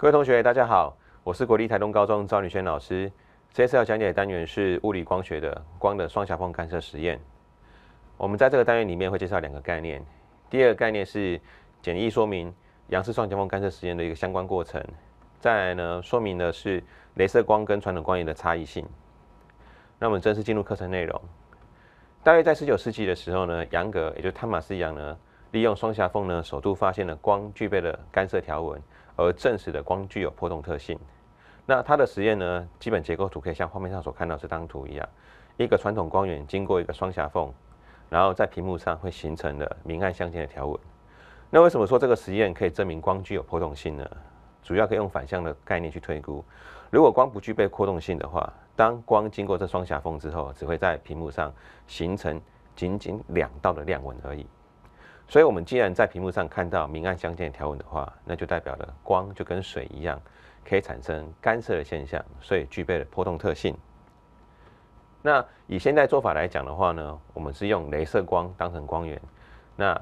各位同学，大家好，我是国立台东高中赵宇轩老师。这次要讲解的单元是物理光学的光的双狭缝干涉实验。我们在这个单元里面会介绍两个概念。第二个概念是简易说明杨氏双狭缝干涉实验的一个相关过程。再来呢，说明的是镭射光跟传统光源的差异性。那我们正式进入课程内容。大约在十九世纪的时候呢，杨格，也就是汤马斯杨呢。利用双狭缝呢，首度发现了光具备了干涉条纹，而证实了光具有波动特性。那它的实验呢，基本结构图可以像画面上所看到这张图一样，一个传统光源经过一个双狭缝，然后在屏幕上会形成的明暗相间的条纹。那为什么说这个实验可以证明光具有波动性呢？主要可以用反向的概念去推估。如果光不具备波动性的话，当光经过这双狭缝之后，只会在屏幕上形成仅仅两道的亮纹而已。所以，我们既然在屏幕上看到明暗相间的条纹的话，那就代表了光就跟水一样，可以产生干涉的现象，所以具备了波动特性。那以现在做法来讲的话呢，我们是用镭射光当成光源。那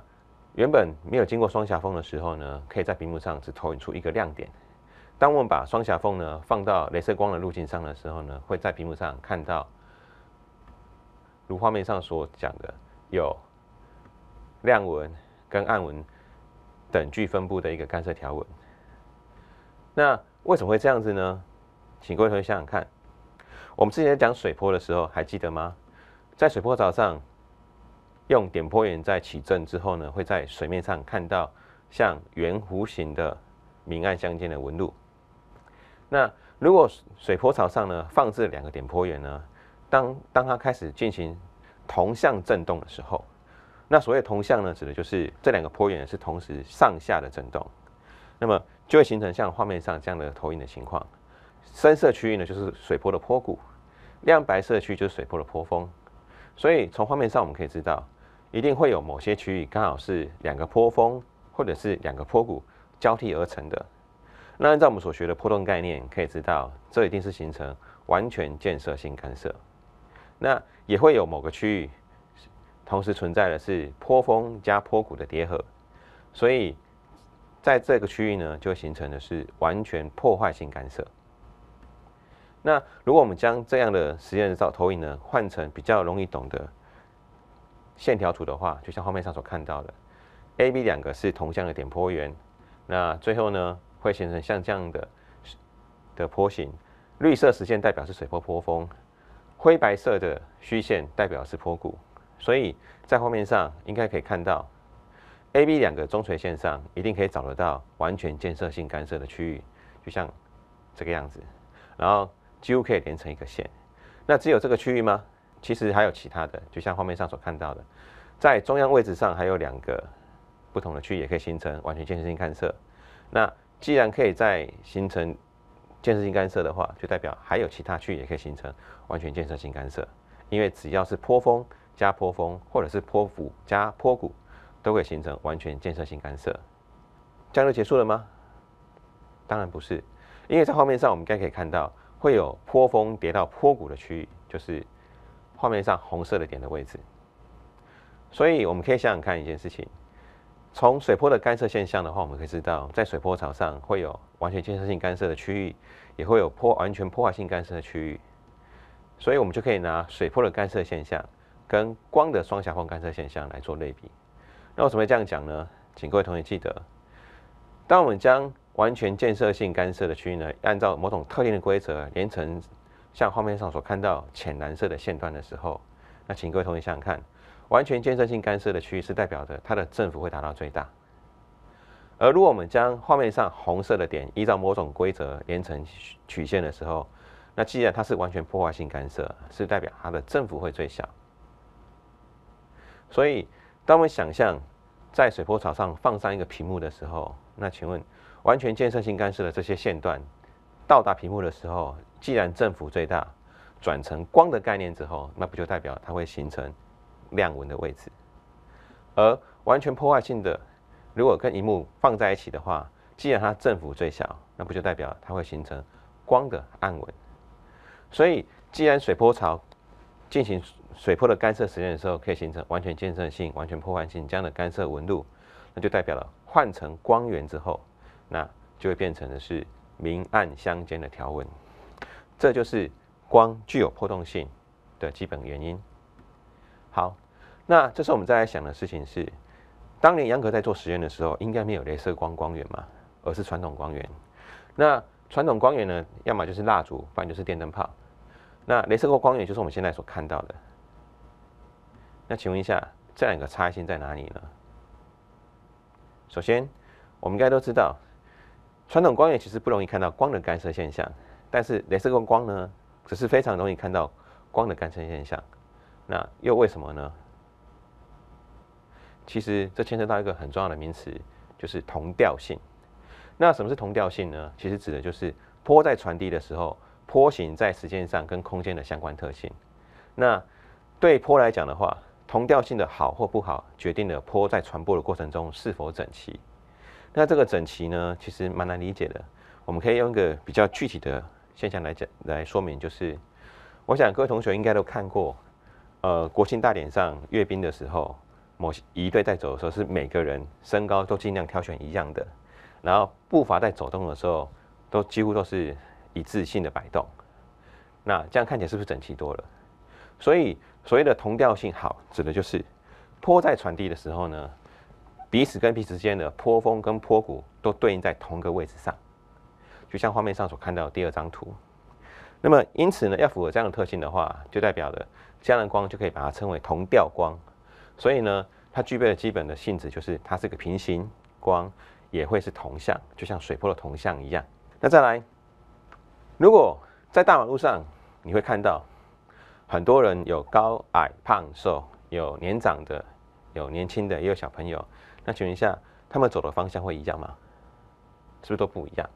原本没有经过双狭缝的时候呢，可以在屏幕上只投影出一个亮点。当我们把双狭缝呢放到镭射光的路径上的时候呢，会在屏幕上看到，如画面上所讲的有。亮纹跟暗纹等距分布的一个干涉条纹。那为什么会这样子呢？请各位同学想想看，我们之前讲水波的时候还记得吗？在水波槽上用点波源在起振之后呢，会在水面上看到像圆弧形的明暗相间的纹路。那如果水波槽上呢放置两个点波源呢，当当它开始进行同向振动的时候，那所谓同向呢，指的就是这两个波源是同时上下的震动，那么就会形成像画面上这样的投影的情况。深色区域呢，就是水波的波谷；亮白色区就是水波的波峰。所以从画面上我们可以知道，一定会有某些区域刚好是两个波峰或者是两个波谷交替而成的。那按照我们所学的波动概念，可以知道这一定是形成完全建设性干涉。那也会有某个区域。同时存在的是坡峰加坡谷的叠合，所以在这个区域呢，就形成的是完全破坏性干涉。那如果我们将这样的实验照投影呢换成比较容易懂的线条图的话，就像画面上所看到的，A、B 两个是同向的点坡源，那最后呢会形成像这样的的坡形。绿色实线代表是水波坡峰，灰白色的虚线代表是坡谷。所以在画面上应该可以看到，A、B 两个中垂线上一定可以找得到完全建设性干涉的区域，就像这个样子。然后几乎可以连成一个线。那只有这个区域吗？其实还有其他的，就像画面上所看到的，在中央位置上还有两个不同的区域也可以形成完全建设性干涉。那既然可以在形成建设性干涉的话，就代表还有其他区域也可以形成完全建设性干涉，因为只要是波峰。加坡峰或者是坡幅加坡谷都会形成完全建设性干涉，这样就结束了吗？当然不是，因为在画面上我们应该可以看到会有坡峰叠到坡谷的区域，就是画面上红色的点的位置。所以我们可以想想看一件事情：从水坡的干涉现象的话，我们可以知道在水坡槽上会有完全建设性干涉的区域，也会有坡完全破坏性干涉的区域。所以，我们就可以拿水坡的干涉现象。跟光的双狭缝干涉现象来做类比，那为什么会这样讲呢？请各位同学记得，当我们将完全建设性干涉的区域呢，按照某种特定的规则连成像画面上所看到浅蓝色的线段的时候，那请各位同学想想看，完全建设性干涉的区域是代表着它的振幅会达到最大，而如果我们将画面上红色的点依照某种规则连成曲线的时候，那既然它是完全破坏性干涉，是代表它的振幅会最小。所以，当我们想象在水波槽上放上一个屏幕的时候，那请问，完全建设性干涉的这些线段到达屏幕的时候，既然振幅最大，转成光的概念之后，那不就代表它会形成亮纹的位置？而完全破坏性的，如果跟荧幕放在一起的话，既然它振幅最小，那不就代表它会形成光的暗纹？所以，既然水波槽进行。水波的干涉实验的时候，可以形成完全建设性、完全破坏性这样的干涉纹路，那就代表了换成光源之后，那就会变成的是明暗相间的条纹。这就是光具有波动性的基本原因。好，那这时候我们在想的事情是，当年杨格在做实验的时候，应该没有镭射光光源嘛，而是传统光源。那传统光源呢，要么就是蜡烛，不然就是电灯泡。那镭射光光源就是我们现在所看到的。那请问一下，这两个差异性在哪里呢？首先，我们应该都知道，传统光源其实不容易看到光的干涉现象，但是镭射光光呢，只是非常容易看到光的干涉现象。那又为什么呢？其实这牵涉到一个很重要的名词，就是同调性。那什么是同调性呢？其实指的就是波在传递的时候，波形在时间上跟空间的相关特性。那对波来讲的话，同调性的好或不好，决定了坡在传播的过程中是否整齐。那这个整齐呢，其实蛮难理解的。我们可以用一个比较具体的现象来讲来说明，就是，我想各位同学应该都看过，呃，国庆大典上阅兵的时候，某些队在走的时候，是每个人身高都尽量挑选一样的，然后步伐在走动的时候，都几乎都是一致性的摆动。那这样看起来是不是整齐多了？所以。所谓的同调性好，指的就是坡在传递的时候呢，彼此跟彼此间的坡峰跟坡谷都对应在同个位置上，就像画面上所看到第二张图。那么，因此呢，要符合这样的特性的话，就代表的这样的光就可以把它称为同调光。所以呢，它具备的基本的性质就是它是个平行光，也会是同向，就像水波的同向一样。那再来，如果在大马路上，你会看到。很多人有高矮胖瘦，有年长的，有年轻的，也有小朋友。那请问一下，他们走的方向会一样吗？是不是都不一样？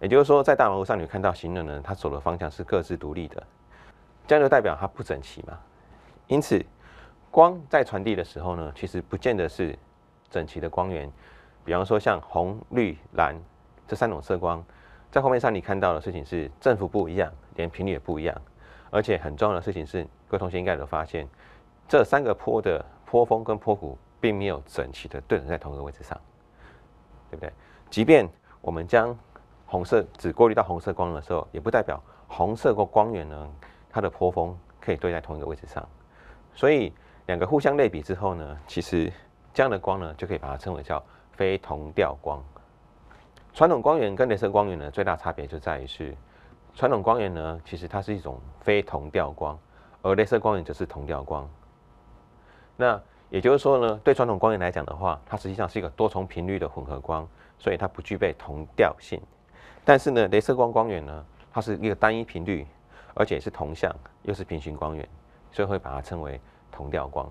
也就是说，在大马路上你看到行人呢，他走的方向是各自独立的，这样就代表他不整齐嘛。因此，光在传递的时候呢，其实不见得是整齐的光源。比方说，像红、绿、蓝这三种色光，在画面上你看到的事情是振幅不一样，连频率也不一样。而且很重要的事情是，各位同学应该有发现，这三个坡的坡峰跟坡谷并没有整齐的对准在同一个位置上，对不对？即便我们将红色只过滤到红色光的时候，也不代表红色或光源呢，它的坡峰可以对在同一个位置上。所以两个互相类比之后呢，其实这样的光呢，就可以把它称为叫非同调光。传统光源跟镭射光源呢，最大差别就在于是。传统光源呢，其实它是一种非同调光，而镭射光源则是同调光。那也就是说呢，对传统光源来讲的话，它实际上是一个多重频率的混合光，所以它不具备同调性。但是呢，镭射光光源呢，它是一个单一频率，而且是同向，又是平行光源，所以会把它称为同调光。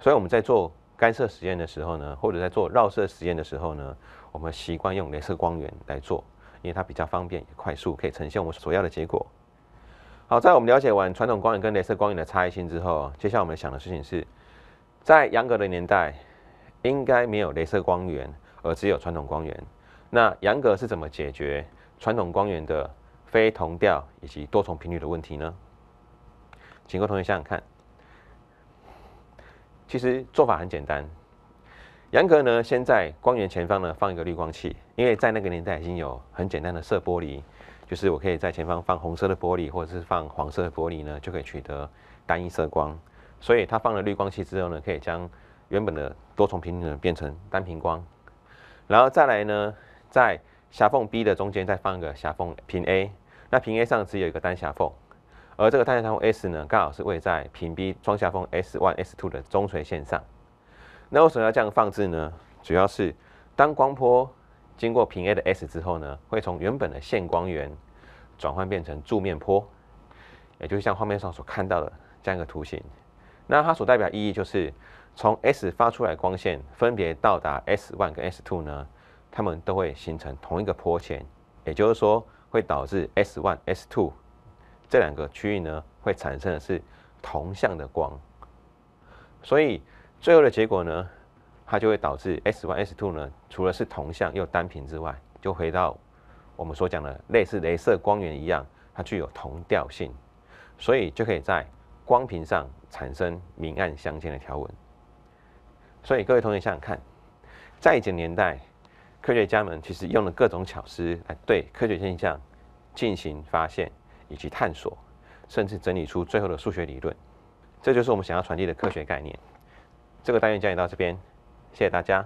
所以我们在做干涉实验的时候呢，或者在做绕射实验的时候呢，我们习惯用镭射光源来做。因为它比较方便、也快速，可以呈现我们所要的结果。好，在我们了解完传统光源跟镭射光源的差异性之后，接下来我们想的事情是，在杨格的年代，应该没有镭射光源，而只有传统光源。那杨格是怎么解决传统光源的非同调以及多重频率的问题呢？请各位同学想想看，其实做法很简单。严格呢，先在光源前方呢放一个滤光器，因为在那个年代已经有很简单的色玻璃，就是我可以在前方放红色的玻璃，或者是放黄色的玻璃呢，就可以取得单一色光。所以它放了滤光器之后呢，可以将原本的多重平行变成单平光。然后再来呢，在狭缝 B 的中间再放一个狭缝平 A，那平 A 上只有一个单狭缝，而这个单狭缝 S 呢，刚好是位在平 B 双狭缝 s one s two 的中垂线上。那为什么要这样放置呢？主要是当光波经过平 A 的 S 之后呢，会从原本的线光源转换变成柱面波，也就是像画面上所看到的这样一个图形。那它所代表意义就是，从 S 发出来光线分别到达 S one 跟 S two 呢，它们都会形成同一个坡前，也就是说会导致 S one、S two 这两个区域呢会产生的是同向的光，所以。最后的结果呢，它就会导致 S one、S two 呢，除了是同向又单频之外，就回到我们所讲的类似镭射光源一样，它具有同调性，所以就可以在光屏上产生明暗相间的条纹。所以各位同学想想看，在以前年代，科学家们其实用了各种巧思，来对科学现象进行发现以及探索，甚至整理出最后的数学理论。这就是我们想要传递的科学概念。这个单元讲解到这边，谢谢大家。